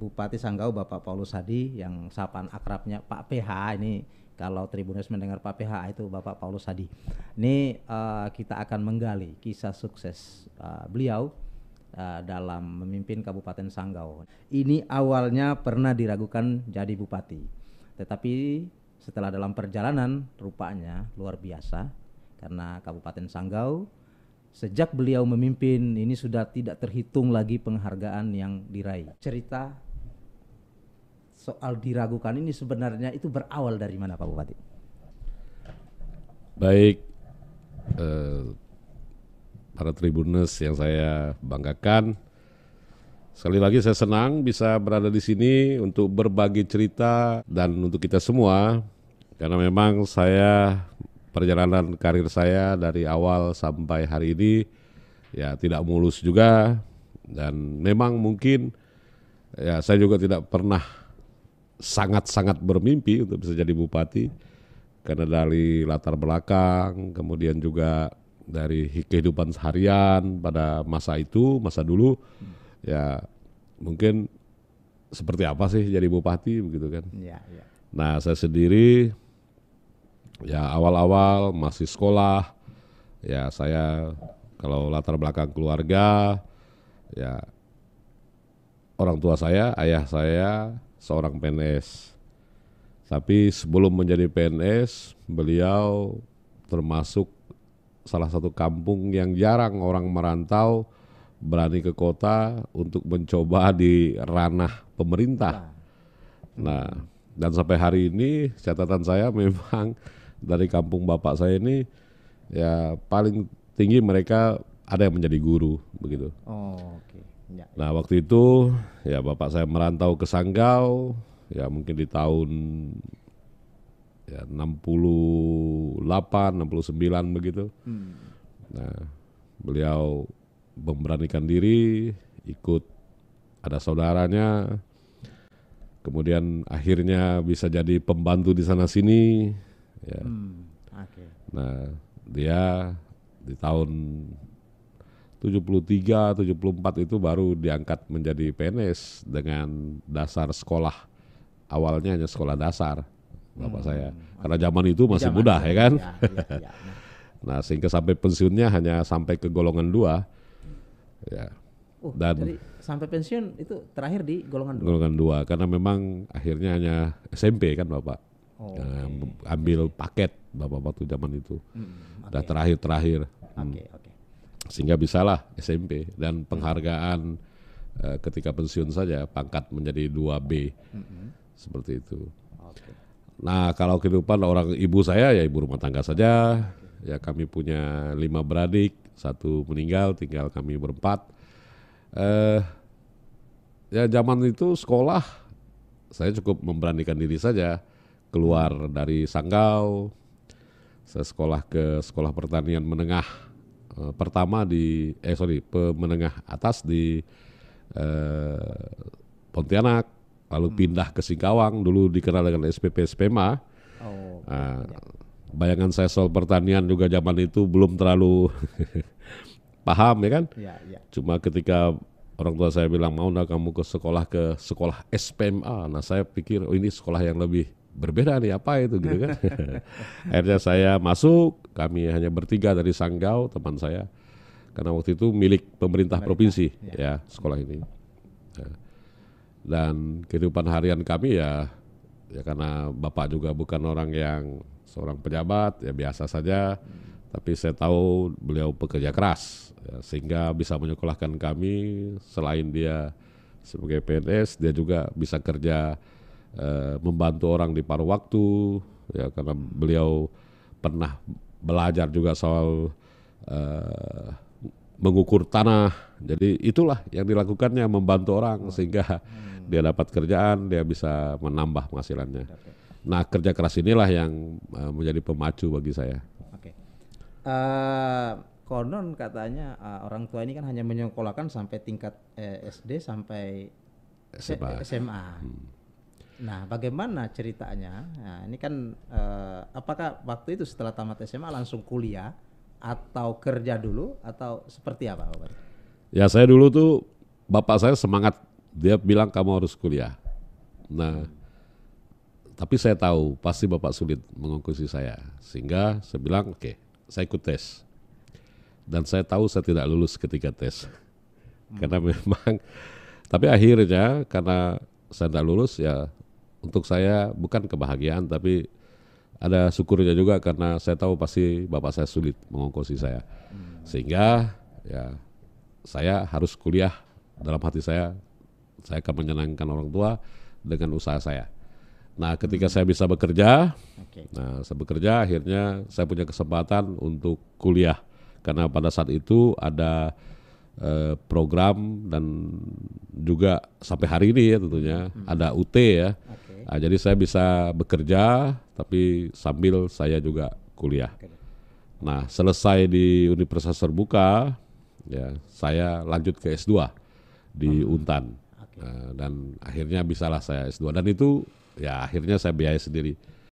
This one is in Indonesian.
Bupati Sanggau Bapak Paulus Hadi yang sapaan akrabnya Pak PH ini kalau Tribunus mendengar Pak PH itu Bapak Paulus Hadi. Ini uh, kita akan menggali kisah sukses uh, beliau eh, dalam memimpin Kabupaten Sanggau. Ini awalnya pernah diragukan jadi bupati. Tetapi setelah dalam perjalanan rupanya luar biasa karena Kabupaten Sanggau sejak beliau memimpin ini sudah tidak terhitung lagi penghargaan yang diraih. Cerita soal diragukan ini sebenarnya itu berawal dari mana Pak Bupati? Baik, eh, para tribuners yang saya banggakan, sekali lagi saya senang bisa berada di sini untuk berbagi cerita dan untuk kita semua karena memang saya perjalanan karir saya dari awal sampai hari ini ya tidak mulus juga dan memang mungkin ya saya juga tidak pernah sangat-sangat bermimpi untuk bisa jadi bupati karena dari latar belakang kemudian juga dari kehidupan seharian pada masa itu masa dulu ya mungkin seperti apa sih jadi bupati begitu kan ya, ya. nah saya sendiri ya awal-awal masih sekolah ya saya kalau latar belakang keluarga ya orang tua saya ayah saya seorang PNS. Tapi sebelum menjadi PNS, beliau termasuk salah satu kampung yang jarang orang merantau berani ke kota untuk mencoba di ranah pemerintah. Nah, nah dan sampai hari ini catatan saya memang dari kampung bapak saya ini ya paling tinggi mereka ada yang menjadi guru begitu. Oh, oke. Okay. Ya, ya. Nah waktu itu ya bapak saya merantau ke Sanggau, ya mungkin di tahun ya 68, 69 begitu. Hmm. Nah beliau memberanikan diri ikut ada saudaranya, kemudian akhirnya bisa jadi pembantu di sana sini. Ya. Hmm. Okay. Nah dia di tahun 73, 74 itu baru diangkat menjadi PNS dengan dasar sekolah. Awalnya hanya sekolah dasar, bapak hmm. saya. Karena zaman itu masih zaman muda ya kan. Ya, ya, ya. ya. nah sehingga sampai pensiunnya hanya sampai ke golongan dua. Ya. Uh, Dan jadi sampai pensiun itu terakhir di golongan dua. Golongan dua karena memang akhirnya hanya SMP kan bapak. Oh, nah, okay. ambil paket bapak waktu zaman itu. Hmm, okay. Udah terakhir-terakhir. Oke, okay, hmm. oke. Okay sehingga bisalah SMP dan penghargaan uh, ketika pensiun saja pangkat menjadi 2B mm-hmm. seperti itu. Okay. Nah kalau kehidupan orang ibu saya ya ibu rumah tangga saja okay. ya kami punya lima beradik satu meninggal tinggal kami berempat. Uh, ya zaman itu sekolah saya cukup memberanikan diri saja keluar dari Sanggau saya sekolah ke sekolah pertanian menengah Eh, pertama di eh sorry pemenengah atas di eh, Pontianak, lalu hmm. pindah ke Singkawang dulu dikenal dengan SPP SPMA. Oh. okay. Ah, bayangan saya soal pertanian juga zaman itu belum terlalu paham ya kan. Ya, ya. Cuma ketika orang tua saya bilang mau nggak kamu ke sekolah ke sekolah SPMA, nah saya pikir oh ini sekolah yang lebih berbeda nih apa itu gitu kan. Akhirnya saya masuk, kami hanya bertiga dari Sanggau teman saya. Karena waktu itu milik pemerintah, pemerintah provinsi ya, ya sekolah ini. Ya. dan kehidupan harian kami ya ya karena bapak juga bukan orang yang seorang pejabat ya biasa saja. Hmm tapi saya tahu beliau pekerja keras ya, sehingga bisa menyekolahkan kami selain dia sebagai PNS dia juga bisa kerja Eh, membantu orang di paruh waktu ya karena beliau pernah belajar juga soal uh, mengukur tanah. Jadi itulah yang dilakukannya membantu orang sehingga hmm. dia dapat kerjaan, dia bisa menambah penghasilannya. Nah kerja keras inilah yang uh, menjadi pemacu bagi saya. Oke. Okay. Uh, konon katanya uh, orang tua ini kan hanya menyekolahkan sampai tingkat eh, SD sampai SMA. SMA. Hmm. Nah, bagaimana ceritanya? Nah, ini kan eh, apakah waktu itu setelah tamat SMA langsung kuliah atau kerja dulu atau seperti apa, Bapak? Ya, saya dulu tuh bapak saya semangat. Dia bilang kamu harus kuliah. Nah, tapi saya tahu pasti bapak sulit mengungkusi saya. Sehingga saya bilang, "Oke, okay, saya ikut tes." Dan saya tahu saya tidak lulus ketika tes. karena hmm. memang tapi akhirnya karena saya tidak lulus ya untuk saya bukan kebahagiaan tapi ada syukurnya juga karena saya tahu pasti bapak saya sulit mengongkosi saya. Sehingga ya saya harus kuliah dalam hati saya saya akan menyenangkan orang tua dengan usaha saya. Nah, ketika hmm. saya bisa bekerja, okay. nah saya bekerja akhirnya saya punya kesempatan untuk kuliah karena pada saat itu ada eh, program dan juga sampai hari ini ya tentunya hmm. ada UT ya. Okay Okay. Nah, jadi saya bisa bekerja tapi sambil saya juga kuliah. Okay. Nah, selesai di Universitas Terbuka, ya saya lanjut ke S2 di oh. Untan. Okay. Nah, dan akhirnya bisalah saya S2 dan itu ya akhirnya saya biaya sendiri